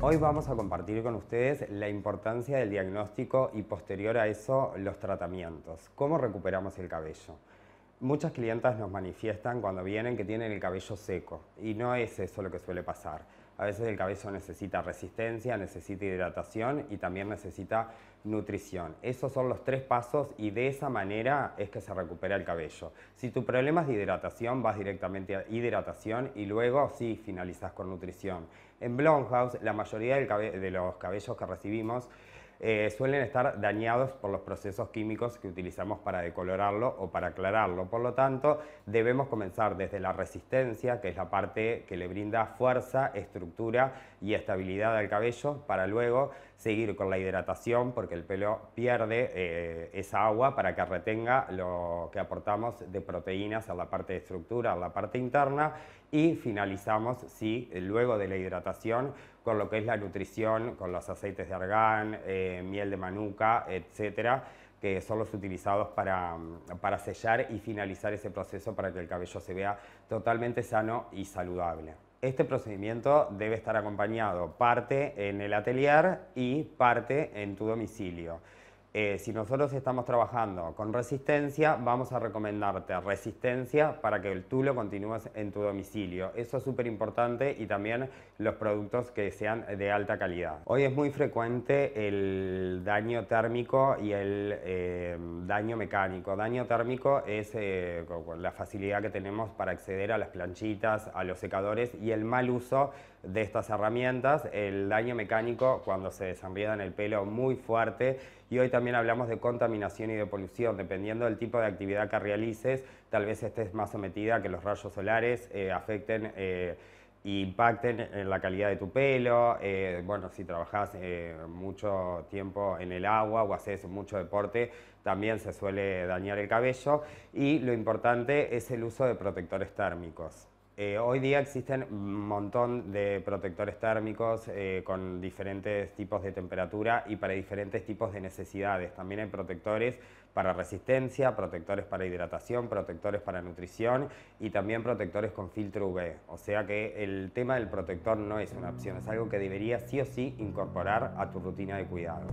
Hoy vamos a compartir con ustedes la importancia del diagnóstico y posterior a eso los tratamientos. ¿Cómo recuperamos el cabello? Muchas clientas nos manifiestan cuando vienen que tienen el cabello seco y no es eso lo que suele pasar a veces el cabello necesita resistencia, necesita hidratación y también necesita nutrición. Esos son los tres pasos y de esa manera es que se recupera el cabello. Si tu problema es de hidratación, vas directamente a hidratación y luego sí finalizas con nutrición. En Blonde House, la mayoría de los cabellos que recibimos eh, suelen estar dañados por los procesos químicos que utilizamos para decolorarlo o para aclararlo. Por lo tanto, debemos comenzar desde la resistencia, que es la parte que le brinda fuerza, estructura y estabilidad al cabello, para luego seguir con la hidratación, porque el pelo pierde eh, esa agua para que retenga lo que aportamos de proteínas a la parte de estructura, a la parte interna, y finalizamos, sí, luego de la hidratación, con lo que es la nutrición, con los aceites de argán, eh, eh, miel de manuca, etcétera, que son los utilizados para, mm, para sellar y finalizar ese proceso para que el cabello se vea totalmente sano y saludable. Este procedimiento debe estar acompañado parte en el atelier y parte en tu domicilio. Eh, si nosotros estamos trabajando con resistencia, vamos a recomendarte resistencia para que el lo continúes en tu domicilio. Eso es súper importante y también los productos que sean de alta calidad. Hoy es muy frecuente el daño térmico y el eh, daño mecánico. Daño térmico es eh, la facilidad que tenemos para acceder a las planchitas, a los secadores y el mal uso de estas herramientas. El daño mecánico cuando se en el pelo muy fuerte y hoy también hablamos de contaminación y de polución. Dependiendo del tipo de actividad que realices, tal vez estés más sometida a que los rayos solares eh, afecten eh, impacten en la calidad de tu pelo. Eh, bueno, si trabajas mucho tiempo en el agua o haces mucho deporte, también se suele dañar el cabello. Y lo importante es el uso de protectores térmicos. Eh, hoy día existen un montón de protectores térmicos eh, con diferentes tipos de temperatura y para diferentes tipos de necesidades. También hay protectores para resistencia, protectores para hidratación, protectores para nutrición y también protectores con filtro UV. O sea que el tema del protector no es una opción, es algo que deberías sí o sí incorporar a tu rutina de cuidado.